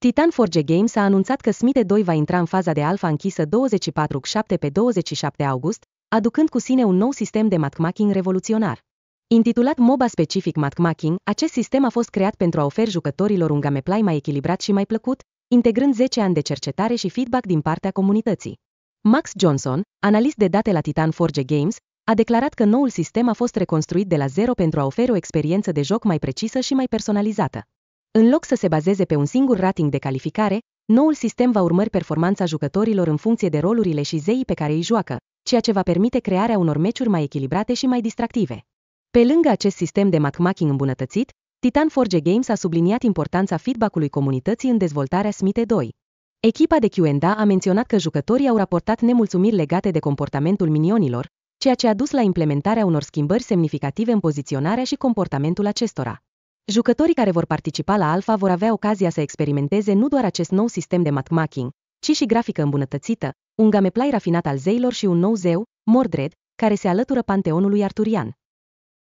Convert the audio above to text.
Titan Forge Games a anunțat că Smite 2 va intra în faza de alfa închisă 24 pe 27 august, aducând cu sine un nou sistem de matchmaking revoluționar. Intitulat MOBA specific matchmaking, acest sistem a fost creat pentru a oferi jucătorilor un gameplay mai echilibrat și mai plăcut, integrând 10 ani de cercetare și feedback din partea comunității. Max Johnson, analist de date la Titan Forge Games, a declarat că noul sistem a fost reconstruit de la zero pentru a oferi o experiență de joc mai precisă și mai personalizată. În loc să se bazeze pe un singur rating de calificare, noul sistem va urmări performanța jucătorilor în funcție de rolurile și zeii pe care îi joacă, ceea ce va permite crearea unor meciuri mai echilibrate și mai distractive. Pe lângă acest sistem de matchmaking îmbunătățit, Titan Forge Games a subliniat importanța feedback-ului comunității în dezvoltarea Smite 2. Echipa de Q&A a menționat că jucătorii au raportat nemulțumiri legate de comportamentul minionilor, ceea ce a dus la implementarea unor schimbări semnificative în poziționarea și comportamentul acestora. Jucătorii care vor participa la Alpha vor avea ocazia să experimenteze nu doar acest nou sistem de matchmaking, ci și grafică îmbunătățită, un gameplay rafinat al zeilor și un nou zeu, Mordred, care se alătură panteonului arturian.